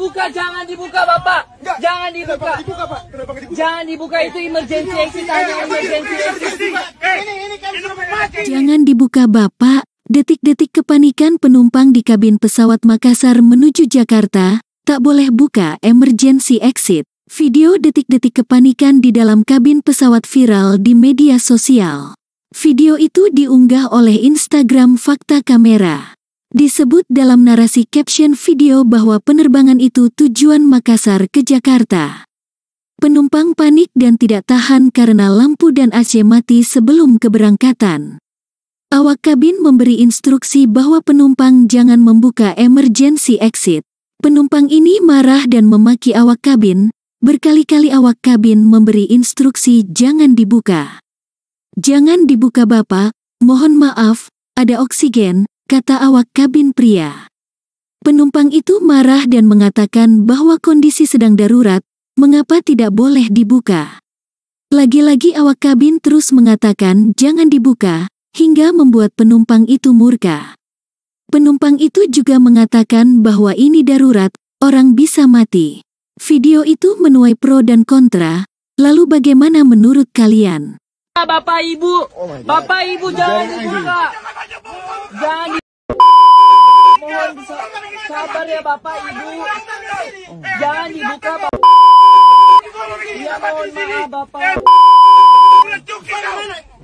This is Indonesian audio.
dibuka, jangan dibuka Bapak. Jangan dibuka. Kenapa dibuka Pak? Jangan dibuka itu emergency exit hanya emergency exit. Eh, ini ini kan Jangan dibuka Bapak. Detik-detik kepanikan penumpang di kabin pesawat Makassar menuju Jakarta, tak boleh buka emergency exit. Video detik-detik kepanikan di dalam kabin pesawat viral di media sosial. Video itu diunggah oleh Instagram Fakta Kamera. Disebut dalam narasi caption video bahwa penerbangan itu tujuan Makassar ke Jakarta. Penumpang panik dan tidak tahan karena lampu dan AC mati sebelum keberangkatan. Awak kabin memberi instruksi bahwa penumpang jangan membuka emergency exit. Penumpang ini marah dan memaki awak kabin. Berkali-kali awak kabin memberi instruksi jangan dibuka. Jangan dibuka Bapak, mohon maaf, ada oksigen, kata awak kabin pria. Penumpang itu marah dan mengatakan bahwa kondisi sedang darurat, mengapa tidak boleh dibuka. Lagi-lagi awak kabin terus mengatakan jangan dibuka, hingga membuat penumpang itu murka. Penumpang itu juga mengatakan bahwa ini darurat, orang bisa mati. Video itu menuai pro dan kontra, lalu bagaimana menurut kalian? Bapak Ibu, oh Bapak Ibu jangan dibuka. Jangan Sabar ya Bapak Ibu. Jangan dibuka Bapak. Iya mohon maaf Bapak. Eh,